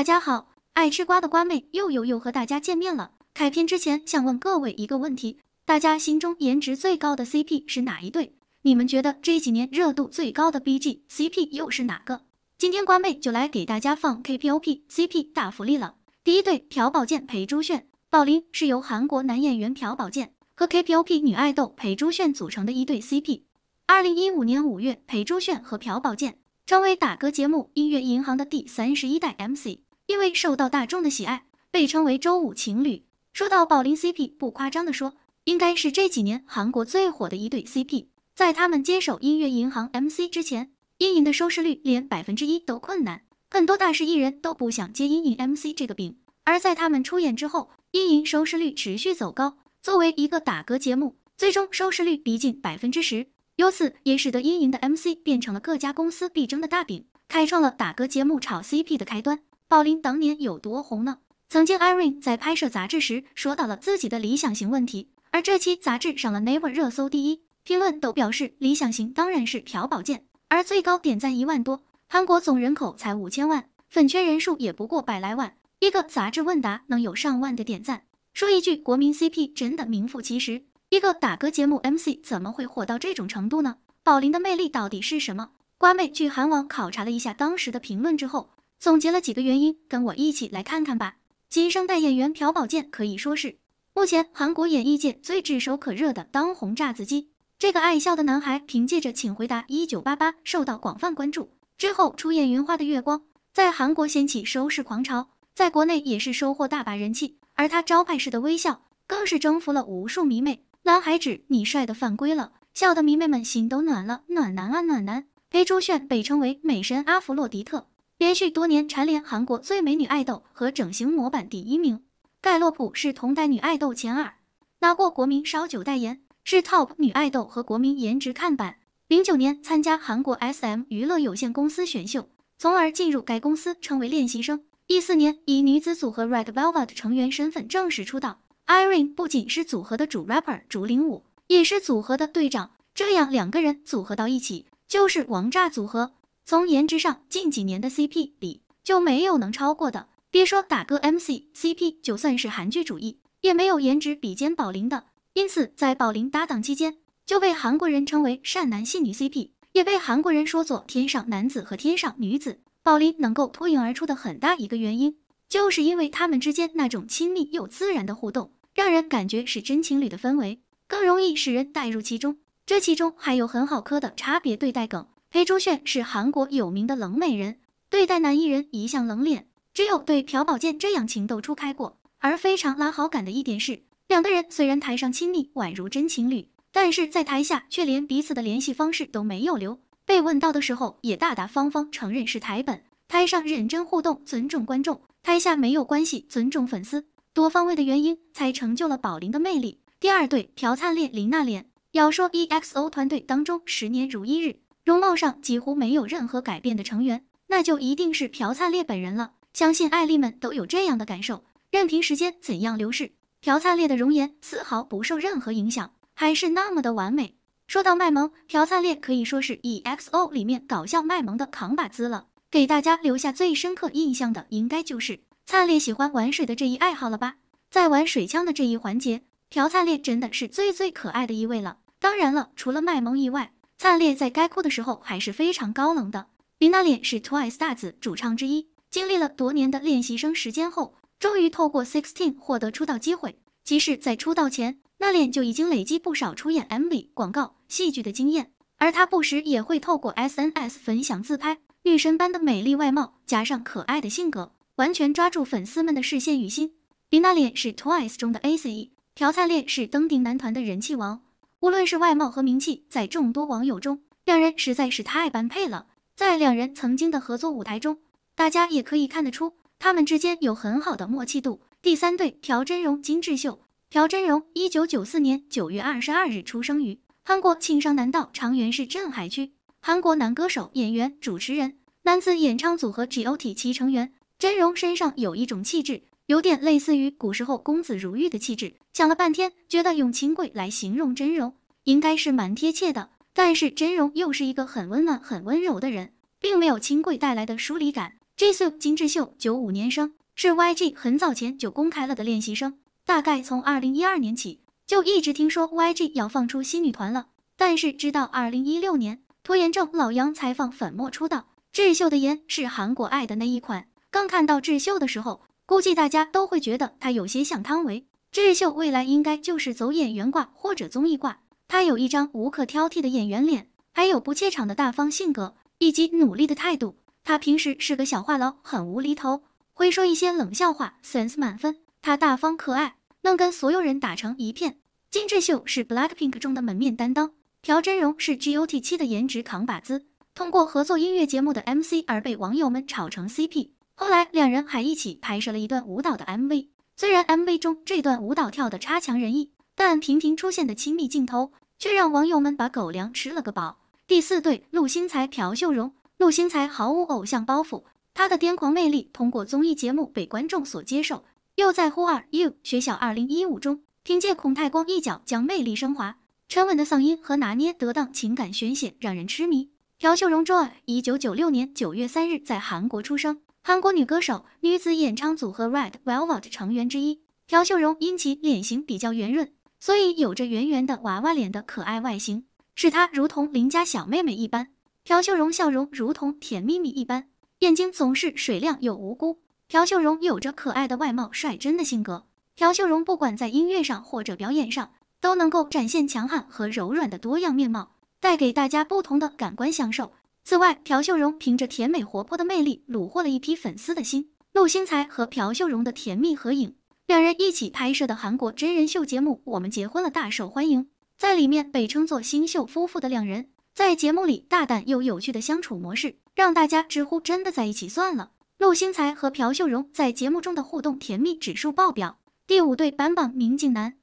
大家好，爱吃瓜的瓜妹又又又和大家见面了。开篇之前想问各位一个问题：大家心中颜值最高的 CP 是哪一对？你们觉得这几年热度最高的 B G C P 又是哪个？今天瓜妹就来给大家放 K P O P C P 大福利了。第一对朴宝剑裴珠泫宝林是由韩国男演员朴宝剑和 K P O P 女爱豆裴珠泫组成的一对 C P。二零一五年五月，裴珠泫和朴宝剑成为打歌节目《音乐银行》的第三十一代 M C。因为受到大众的喜爱，被称为周五情侣。说到宝林 CP，不夸张的说，应该是这几年韩国最火的一对 CP。在他们接手音乐银行 MC 之前，音音的收视率连百分之一都困难，很多大势艺人都不想接音影 MC 这个饼。而在他们出演之后，音影收视率持续走高，作为一个打歌节目，最终收视率逼近百分之十。由此也使得音影的 MC 变成了各家公司必争的大饼，开创了打歌节目炒 CP 的开端。宝琳当年有多红呢？曾经 Irene 在拍摄杂志时说到了自己的理想型问题，而这期杂志上了 Never 热搜第一，评论都表示理想型当然是朴宝剑，而最高点赞一万多，韩国总人口才五千万，粉圈人数也不过百来万，一个杂志问答能有上万的点赞，说一句国民 CP 真的名副其实。一个打歌节目 MC 怎么会火到这种程度呢？宝琳的魅力到底是什么？瓜妹去韩网考察了一下当时的评论之后。总结了几个原因，跟我一起来看看吧。新生代演员朴宝剑可以说是目前韩国演艺界最炙手可热的当红炸子鸡。这个爱笑的男孩凭借着《请回答一九八八》受到广泛关注，之后出演《云花的月光》，在韩国掀起收视狂潮，在国内也是收获大把人气。而他招牌式的微笑更是征服了无数迷妹，男孩指你帅的犯规了，笑的迷妹们心都暖了，暖男啊暖男。裴珠泫被称为美神阿弗洛狄特。连续多年蝉联韩国最美女爱豆和整形模板第一名，盖洛普是同代女爱豆前二，拿过国民烧酒代言，是 TOP 女爱豆和国民颜值看板。零九年参加韩国 SM 娱乐有限公司选秀，从而进入该公司成为练习生。一四年以女子组合 Red Velvet 成员身份正式出道。Irene 不仅是组合的主 rapper、主领舞，也是组合的队长。这样两个人组合到一起，就是王炸组合。从颜值上，近几年的 CP 里就没有能超过的。别说打个 MCCP，就算是韩剧主义，也没有颜值比肩宝林的。因此，在宝林搭档期间，就被韩国人称为善男信女 CP，也被韩国人说作天上男子和天上女子。宝林能够脱颖而出的很大一个原因，就是因为他们之间那种亲密又自然的互动，让人感觉是真情侣的氛围，更容易使人带入其中。这其中还有很好磕的差别对待梗。裴珠泫是韩国有名的冷美人，对待男艺人一向冷脸，只有对朴宝剑这样情窦初开过。而非常拉好感的一点是，两个人虽然台上亲密宛如真情侣，但是在台下却连彼此的联系方式都没有留。被问到的时候，也大大方方承认是台本。台上认真互动，尊重观众；台下没有关系，尊重粉丝。多方位的原因才成就了宝玲的魅力。第二对朴灿烈林娜琏，要说 EXO 团队当中十年如一日。容貌上几乎没有任何改变的成员，那就一定是朴灿烈本人了。相信爱丽们都有这样的感受。任凭时间怎样流逝，朴灿烈的容颜丝毫不受任何影响，还是那么的完美。说到卖萌，朴灿烈可以说是 EXO 里面搞笑卖萌的扛把子了。给大家留下最深刻印象的，应该就是灿烈喜欢玩水的这一爱好了吧？在玩水枪的这一环节，朴灿烈真的是最最可爱的一位了。当然了，除了卖萌以外，灿烈在该哭的时候还是非常高冷的。李娜脸是 Twice 大子主唱之一，经历了多年的练习生时间后，终于透过 Sixteen 获得出道机会。即使在出道前，娜脸就已经累积不少出演 MV、广告、戏剧的经验，而她不时也会透过 SNS 分享自拍，女神般的美丽外貌加上可爱的性格，完全抓住粉丝们的视线与心。李娜脸是 Twice 中的 ACE，朴灿烈是登顶男团的人气王。无论是外貌和名气，在众多网友中，两人实在是太般配了。在两人曾经的合作舞台中，大家也可以看得出他们之间有很好的默契度。第三对朴真荣金智秀，朴真荣，一九九四年九月二十二日出生于韩国庆尚南道长垣市镇海区，韩国男歌手、演员、主持人，男子演唱组合 GOT 七成员。真荣身上有一种气质。有点类似于古时候公子如玉的气质，想了半天，觉得用清贵来形容真容应该是蛮贴切的。但是真容又是一个很温暖、很温柔的人，并没有清贵带来的疏离感。Jisoo 金智秀，九五年生，是 YG 很早前就公开了的练习生。大概从二零一二年起，就一直听说 YG 要放出新女团了。但是直到二零一六年，拖延症老杨才放粉末出道。智秀的颜是韩国爱的那一款。刚看到智秀的时候。估计大家都会觉得他有些像汤唯。智秀未来应该就是走演员挂或者综艺挂。他有一张无可挑剔的演员脸，还有不怯场的大方性格以及努力的态度。他平时是个小话痨，很无厘头，会说一些冷笑话，sense 满分。他大方可爱，能跟所有人打成一片。金智秀是 Blackpink 中的门面担当，朴真荣是 GOT7 的颜值扛把子，通过合作音乐节目的 MC 而被网友们炒成 CP。后来两人还一起拍摄了一段舞蹈的 MV，虽然 MV 中这段舞蹈跳的差强人意，但频频出现的亲密镜头却让网友们把狗粮吃了个饱。第四对，陆星材朴秀荣。陆星材毫无偶像包袱，他的癫狂魅力通过综艺节目被观众所接受，又在呼二 U 学校二零一五中凭借孔太光一角将魅力升华，沉稳的嗓音和拿捏得当情感宣泄让人痴迷。朴秀荣 Joy，一九九六年九月三日在韩国出生。韩国女歌手、女子演唱组合 Red Velvet 成员之一朴秀荣，因其脸型比较圆润，所以有着圆圆的娃娃脸的可爱外形，使她如同邻家小妹妹一般。朴秀荣笑容如同甜蜜蜜一般，眼睛总是水亮又无辜。朴秀荣有着可爱的外貌、率真的性格。朴秀荣不管在音乐上或者表演上，都能够展现强悍和柔软的多样面貌，带给大家不同的感官享受。此外，朴秀荣凭着甜美活泼的魅力，虏获了一批粉丝的心。陆星材和朴秀荣的甜蜜合影，两人一起拍摄的韩国真人秀节目《我们结婚了》大受欢迎。在里面被称作“星秀夫妇”的两人，在节目里大胆又有趣的相处模式，让大家直呼真的在一起算了。陆星材和朴秀荣在节目中的互动甜蜜指数爆表。第五对板棒明镜男，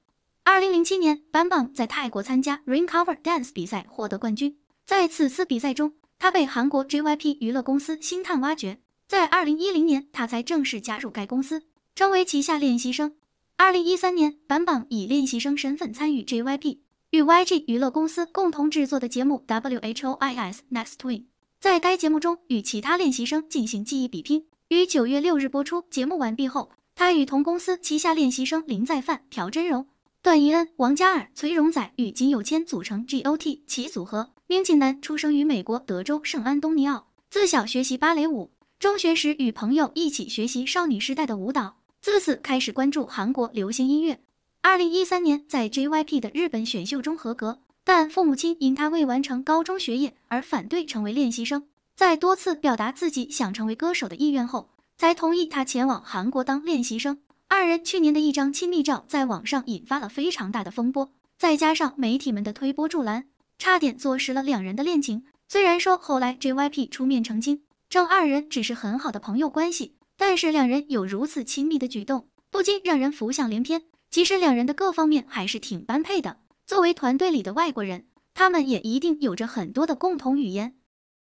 二零零七年板棒在泰国参加 Raincover Dance 比赛获得冠军，在此次比赛中。他被韩国 JYP 娱乐公司星探挖掘，在二零一零年，他才正式加入该公司，成为旗下练习生。二零一三年，板板以练习生身份参与 JYP 与 YG 娱乐公司共同制作的节目《Who Is Next Twin》，在该节目中与其他练习生进行记忆比拼。于九月六日播出。节目完毕后，他与同公司旗下练习生林在范、朴真荣。段怡恩、王嘉尔、崔荣宰与金友谦组成 GOT7 组合。明景南出生于美国德州圣安东尼奥，自小学习芭蕾舞。中学时与朋友一起学习少女时代的舞蹈，自此开始关注韩国流行音乐。二零一三年在 JYP 的日本选秀中合格，但父母亲因他未完成高中学业而反对成为练习生。在多次表达自己想成为歌手的意愿后，才同意他前往韩国当练习生。二人去年的一张亲密照在网上引发了非常大的风波，再加上媒体们的推波助澜，差点坐实了两人的恋情。虽然说后来 JYP 出面澄清，称二人只是很好的朋友关系，但是两人有如此亲密的举动，不禁让人浮想联翩。其实两人的各方面还是挺般配的。作为团队里的外国人，他们也一定有着很多的共同语言。